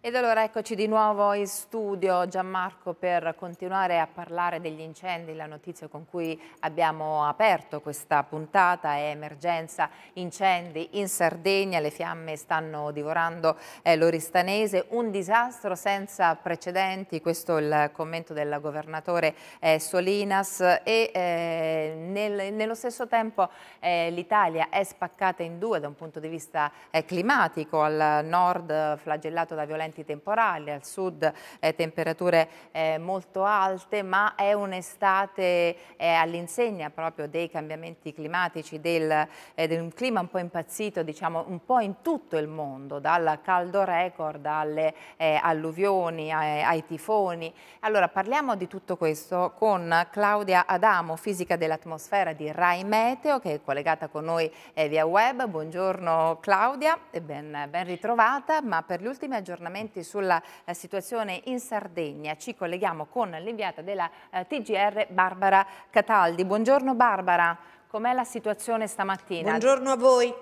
Ed allora eccoci di nuovo in studio Gianmarco per continuare a parlare degli incendi. La notizia con cui abbiamo aperto questa puntata è emergenza incendi in Sardegna. Le fiamme stanno divorando eh, l'Oristanese. Un disastro senza precedenti, questo è il commento del governatore eh, Solinas. E eh, nel, nello stesso tempo eh, l'Italia è spaccata in due da un punto di vista eh, climatico. Al nord flagellato da violenza venti temporali, al sud eh, temperature eh, molto alte, ma è un'estate eh, all'insegna proprio dei cambiamenti climatici, del, eh, del clima un po' impazzito, diciamo un po' in tutto il mondo, dal caldo record alle eh, alluvioni, ai, ai tifoni. Allora parliamo di tutto questo con Claudia Adamo, fisica dell'atmosfera di Rai Meteo, che è collegata con noi via web. Buongiorno Claudia, ben, ben ritrovata, ma per gli ultimi aggiornamenti aggiornamenti sulla eh, situazione in Sardegna. Ci colleghiamo con l'inviata della eh, TGR Barbara Cataldi. Buongiorno Barbara, com'è la situazione stamattina? Buongiorno a voi.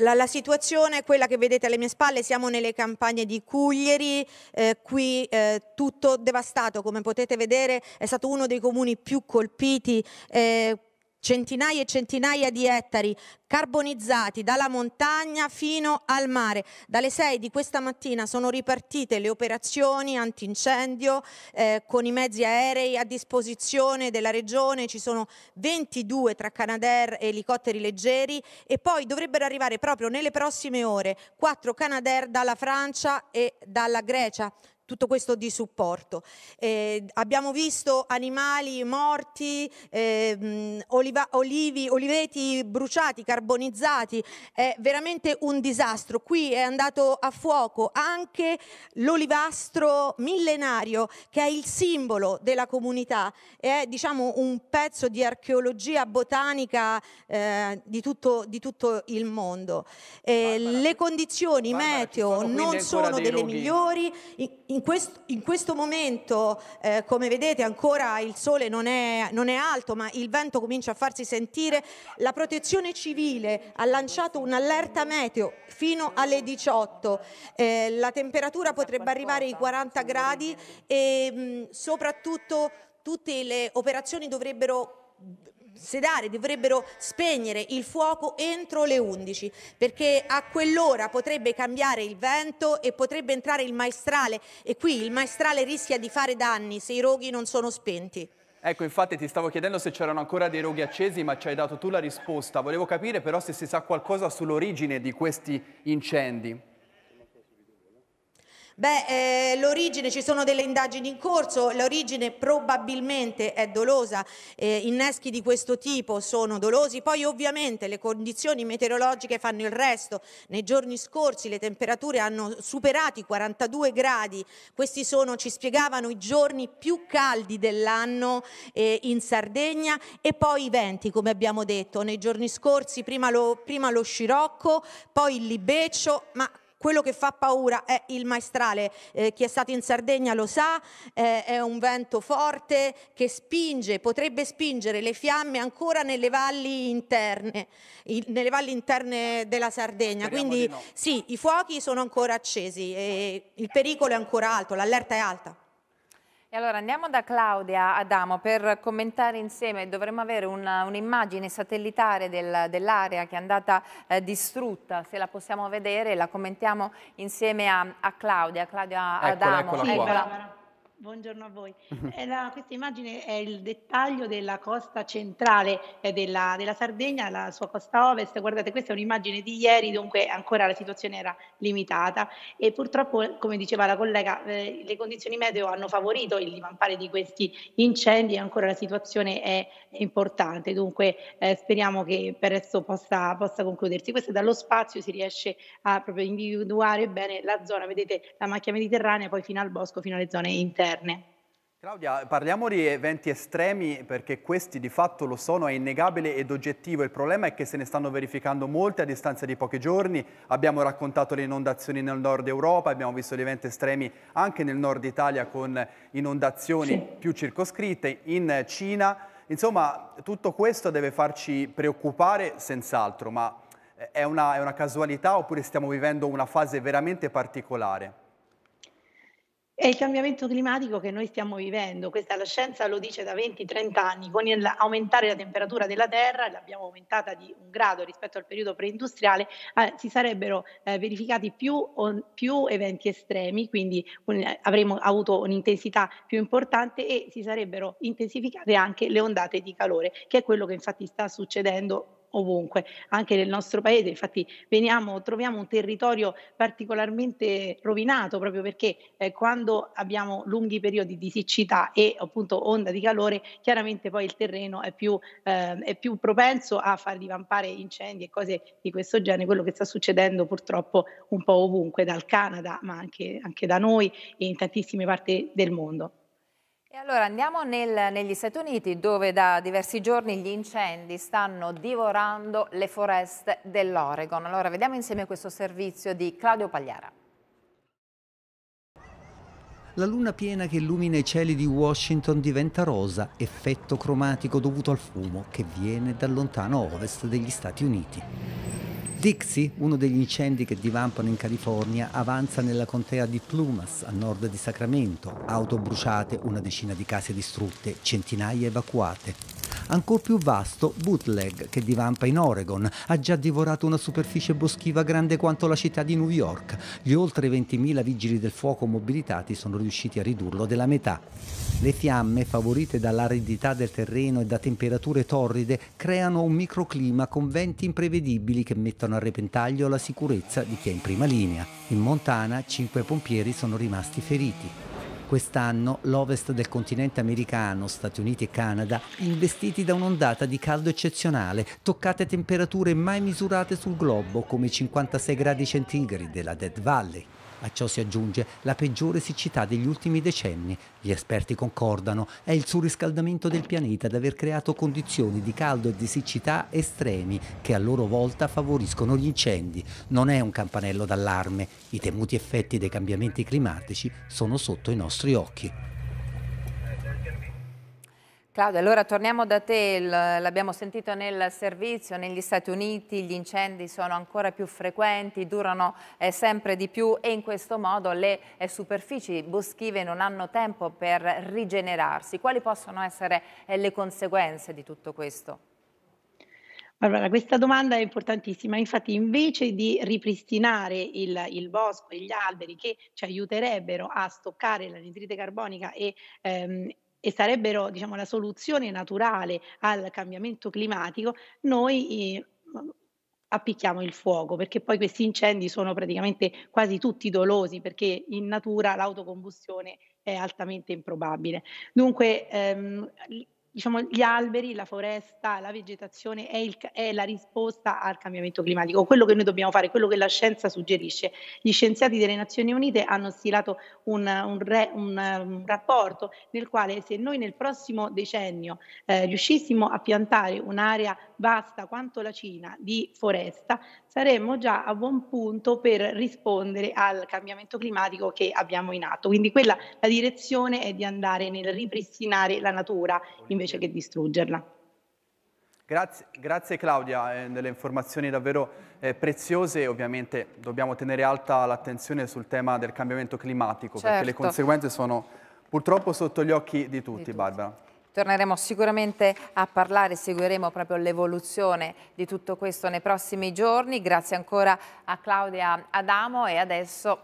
La, la, situazione è quella che vedete alle mie spalle, siamo nelle campagne di Cuglieri, eh, qui eh, tutto devastato, come potete vedere è stato uno dei comuni più colpiti. Eh, centinaia e centinaia di ettari carbonizzati dalla montagna fino al mare. Dalle 6 di questa mattina sono ripartite le operazioni antincendio eh, con i mezzi aerei a disposizione della regione, ci sono 22 tra Canadair e elicotteri leggeri e poi dovrebbero arrivare proprio nelle prossime ore 4 Canadair dalla Francia e dalla Grecia tutto questo di supporto. Eh, abbiamo visto animali morti, eh, oliva, olivi, oliveti bruciati, carbonizzati, è veramente un disastro. Qui è andato a fuoco anche l'olivastro millenario che è il simbolo della comunità, è diciamo un pezzo di archeologia botanica eh, di, tutto, di, tutto, il mondo. Eh, Barbara, le condizioni Barbara, meteo non sono delle rughi. migliori. In, in in, quest, in questo momento, eh, come vedete, ancora il sole non è, non è alto, ma il vento comincia a farsi sentire. La protezione civile ha lanciato un'allerta meteo fino alle 18. Eh, la temperatura potrebbe arrivare ai 40 gradi e mh, mm, soprattutto tutte le operazioni dovrebbero sedare, dovrebbero spegnere il fuoco entro le 11 perché a quell'ora potrebbe cambiare il vento e potrebbe entrare il maestrale e qui il maestrale rischia di fare danni se i roghi non sono spenti. Ecco, infatti ti stavo chiedendo se c'erano ancora dei roghi accesi, ma ci hai dato tu la risposta. Volevo capire però se si sa qualcosa sull'origine di questi incendi. Beh, eh, l'origine, ci sono delle indagini in corso, l'origine probabilmente è dolosa, eh, inneschi di questo tipo sono dolosi, poi ovviamente le condizioni meteorologiche fanno il resto, nei giorni scorsi le temperature hanno superato i 42 gradi, questi sono, ci spiegavano, i giorni più caldi dell'anno eh, in Sardegna e poi i venti, come abbiamo detto, nei giorni scorsi prima lo, prima lo scirocco, poi il libeccio, ma quello che fa paura è il maestrale. Eh, chi è stato in Sardegna lo sa, eh, è un vento forte che spinge, potrebbe spingere le fiamme ancora nelle valli interne, il, nelle valli interne della Sardegna. Speriamo Quindi no. sì, i fuochi sono ancora accesi e il pericolo è ancora alto, l'allerta è alta allora andiamo da Claudia Adamo per commentare insieme, dovremmo avere un'immagine un satellitare del, dell'area che è andata eh, distrutta, se la possiamo vedere la commentiamo insieme a, a Claudia, Claudia eccola, Adamo. Eccola, eccola. Buongiorno a voi. Mhm. Eh, la, questa immagine è il dettaglio della costa centrale eh, della, della, Sardegna, la sua costa ovest. Guardate, questa è un'immagine di ieri, dunque ancora la situazione era limitata e purtroppo, come diceva la collega, eh, le condizioni meteo hanno favorito il divampare di questi incendi e ancora la situazione è importante. Dunque eh, speriamo che per adesso possa, possa, concludersi. Questo dallo spazio si riesce a proprio individuare bene la zona, vedete la macchia mediterranea, poi fino al bosco, fino alle zone interne moderne. Claudia, parliamo di eventi estremi perché questi di fatto lo sono, è innegabile ed oggettivo. Il problema è che se ne stanno verificando molte a distanza di pochi giorni. Abbiamo raccontato le inondazioni nel nord Europa, abbiamo visto gli eventi estremi anche nel nord Italia con inondazioni sì. più circoscritte, in Cina. Insomma, tutto questo deve farci preoccupare senz'altro, ma è una, è una casualità oppure stiamo vivendo una fase veramente particolare? È il cambiamento climatico che noi stiamo vivendo, questa la scienza lo dice da 20-30 anni, con l'aumentare la temperatura della Terra, l'abbiamo aumentata di un grado rispetto al periodo preindustriale, eh, si sarebbero eh, verificati più, on, più, eventi estremi, quindi un, avremmo avuto un'intensità più importante e si sarebbero intensificate anche le ondate di calore, che è quello che infatti sta succedendo ovunque, anche nel nostro paese. Infatti veniamo, troviamo un territorio particolarmente rovinato proprio perché eh, quando abbiamo lunghi periodi di siccità e appunto onda di calore, chiaramente poi il terreno è più, eh, è più propenso a far divampare incendi e cose di questo genere, quello che sta succedendo purtroppo un po' ovunque, dal Canada ma anche, anche da noi e in tantissime parti del mondo allora andiamo nel, negli Stati Uniti dove da diversi giorni gli incendi stanno divorando le foreste dell'Oregon. Allora vediamo insieme questo servizio di Claudio Pagliara. La luna piena che illumina i cieli di Washington diventa rosa, effetto cromatico dovuto al fumo che viene dal lontano ovest degli Stati Uniti. Dixie, uno degli incendi che divampano in California, avanza nella contea di Plumas, a nord di Sacramento. Auto bruciate, una decina di case distrutte, centinaia evacuate ancor più vasto Bootleg, che divampa in Oregon, ha già divorato una superficie boschiva grande quanto la città di New York. Gli oltre 20.000 vigili del fuoco mobilitati sono riusciti a ridurlo della metà. Le fiamme, favorite dall'aridità del terreno e da temperature torride, creano un microclima con venti imprevedibili che mettono a repentaglio la sicurezza di chi è in prima linea. In Montana, cinque pompieri sono rimasti feriti. Quest'anno l'ovest del continente americano, Stati Uniti e Canada, investiti da un'ondata di caldo eccezionale, toccate temperature mai misurate sul globo come i 56 gradi centigradi della Dead Valley. A ciò si aggiunge la peggiore siccità degli ultimi decenni. Gli esperti concordano, è il surriscaldamento del pianeta ad aver creato condizioni di caldo e di siccità estremi che a loro volta favoriscono gli incendi. Non è un campanello d'allarme, i temuti effetti dei cambiamenti climatici sono sotto i nostri occhi. Claudia, allora torniamo da te, l'abbiamo sentito nel servizio, negli Stati Uniti gli incendi sono ancora più frequenti, durano eh, sempre di più e in questo modo le eh, superfici boschive non hanno tempo per rigenerarsi. Quali possono essere eh, le conseguenze di tutto questo? Allora, questa domanda è importantissima. Infatti, invece di ripristinare il, il, bosco e gli alberi che ci aiuterebbero a stoccare l'anidride carbonica e ehm, e sarebbero diciamo, la soluzione naturale al cambiamento climatico, noi eh, appicchiamo il fuoco perché poi questi incendi sono praticamente quasi tutti dolosi perché in natura l'autocombustione è altamente improbabile. Dunque ehm, diciamo, gli alberi, la foresta, la vegetazione è, il, è, la risposta al cambiamento climatico. Quello che noi dobbiamo fare, quello che la scienza suggerisce. Gli scienziati delle Nazioni Unite hanno stilato un, un, re, un, un um, rapporto nel quale se noi nel prossimo decennio eh, riuscissimo a piantare un'area vasta quanto la Cina di foresta, saremmo già a buon punto per rispondere al cambiamento climatico che abbiamo in atto. Quindi quella, la direzione è di andare nel ripristinare la natura invece invece che distruggerla. Grazie, grazie, Claudia eh, delle informazioni davvero eh, preziose. Ovviamente dobbiamo tenere alta l'attenzione sul tema del cambiamento climatico certo. perché le certo. conseguenze sono purtroppo sotto gli occhi di tutti. Di tutti. Barbara. Torneremo sicuramente a parlare, seguiremo proprio l'evoluzione di tutto questo nei prossimi giorni. Grazie ancora a Claudia Adamo e adesso...